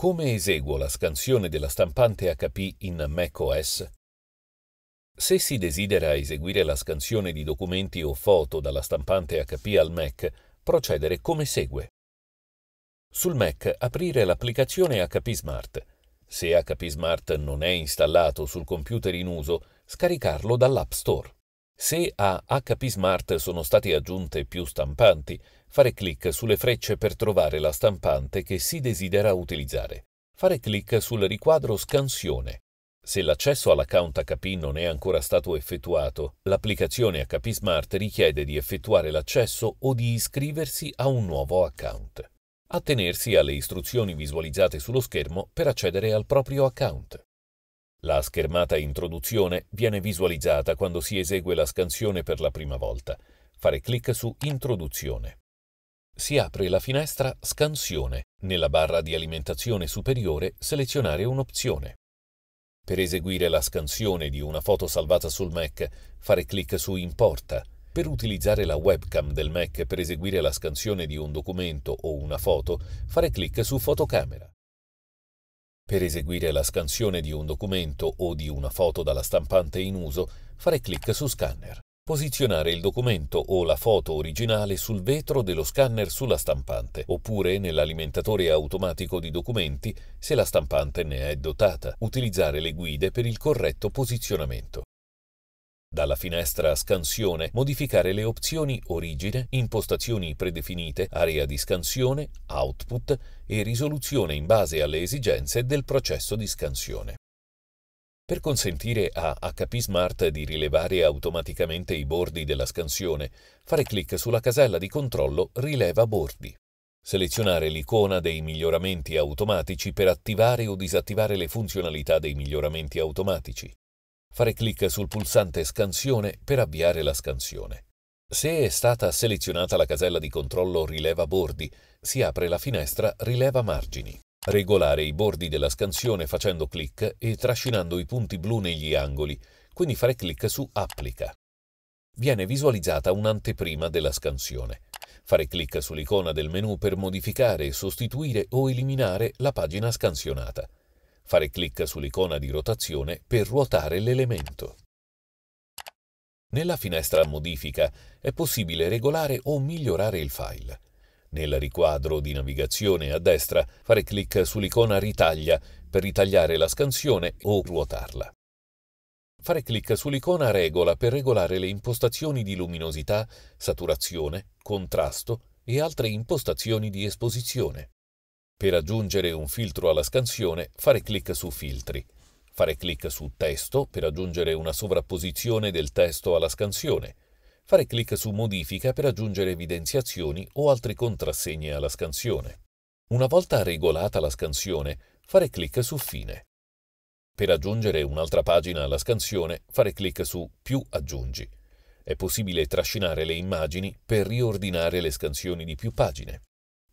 Come eseguo la scansione della stampante HP in macOS? Se si desidera eseguire la scansione di documenti o foto dalla stampante HP al Mac, procedere come segue. Sul Mac aprire l'applicazione HP Smart. Se HP Smart non è installato sul computer in uso, scaricarlo dall'App Store. Se a HP Smart sono state aggiunte più stampanti, fare clic sulle frecce per trovare la stampante che si desidera utilizzare. Fare clic sul riquadro Scansione. Se l'accesso all'account HP non è ancora stato effettuato, l'applicazione HP Smart richiede di effettuare l'accesso o di iscriversi a un nuovo account. Attenersi alle istruzioni visualizzate sullo schermo per accedere al proprio account. La schermata introduzione viene visualizzata quando si esegue la scansione per la prima volta. Fare clic su Introduzione. Si apre la finestra Scansione. Nella barra di alimentazione superiore selezionare un'opzione. Per eseguire la scansione di una foto salvata sul Mac, fare clic su Importa. Per utilizzare la webcam del Mac per eseguire la scansione di un documento o una foto, fare clic su Fotocamera. Per eseguire la scansione di un documento o di una foto dalla stampante in uso, fare clic su Scanner. Posizionare il documento o la foto originale sul vetro dello scanner sulla stampante, oppure nell'alimentatore automatico di documenti se la stampante ne è dotata. Utilizzare le guide per il corretto posizionamento. Dalla finestra Scansione modificare le opzioni Origine, Impostazioni predefinite, Area di scansione, Output e Risoluzione in base alle esigenze del processo di scansione. Per consentire a HP Smart di rilevare automaticamente i bordi della scansione, fare clic sulla casella di controllo Rileva bordi. Selezionare l'icona dei miglioramenti automatici per attivare o disattivare le funzionalità dei miglioramenti automatici. Fare clic sul pulsante Scansione per avviare la scansione. Se è stata selezionata la casella di controllo Rileva bordi, si apre la finestra Rileva margini. Regolare i bordi della scansione facendo clic e trascinando i punti blu negli angoli, quindi fare clic su Applica. Viene visualizzata un'anteprima della scansione. Fare clic sull'icona del menu per modificare, sostituire o eliminare la pagina scansionata. Fare clic sull'icona di rotazione per ruotare l'elemento. Nella finestra Modifica è possibile regolare o migliorare il file. Nel riquadro di navigazione a destra fare clic sull'icona Ritaglia per ritagliare la scansione o ruotarla. Fare clic sull'icona Regola per regolare le impostazioni di luminosità, saturazione, contrasto e altre impostazioni di esposizione. Per aggiungere un filtro alla scansione, fare clic su Filtri. Fare clic su Testo per aggiungere una sovrapposizione del testo alla scansione. Fare clic su Modifica per aggiungere evidenziazioni o altri contrassegni alla scansione. Una volta regolata la scansione, fare clic su Fine. Per aggiungere un'altra pagina alla scansione, fare clic su Più aggiungi. È possibile trascinare le immagini per riordinare le scansioni di più pagine.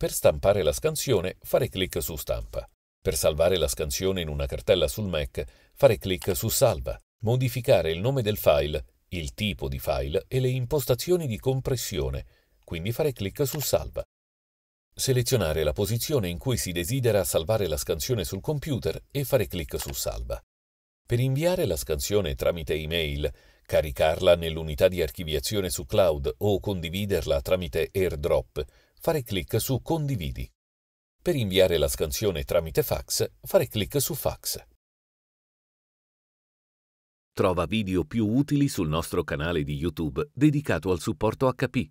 Per stampare la scansione, fare clic su Stampa. Per salvare la scansione in una cartella sul Mac, fare clic su Salva. Modificare il nome del file, il tipo di file e le impostazioni di compressione, quindi fare clic su Salva. Selezionare la posizione in cui si desidera salvare la scansione sul computer e fare clic su Salva. Per inviare la scansione tramite email, caricarla nell'unità di archiviazione su cloud o condividerla tramite AirDrop, fare clic su Condividi. Per inviare la scansione tramite fax, fare clic su Fax. Trova video più utili sul nostro canale di YouTube dedicato al supporto HP